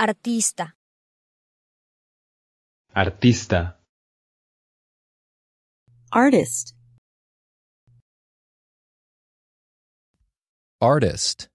Artista. Artista. Artist. Artist.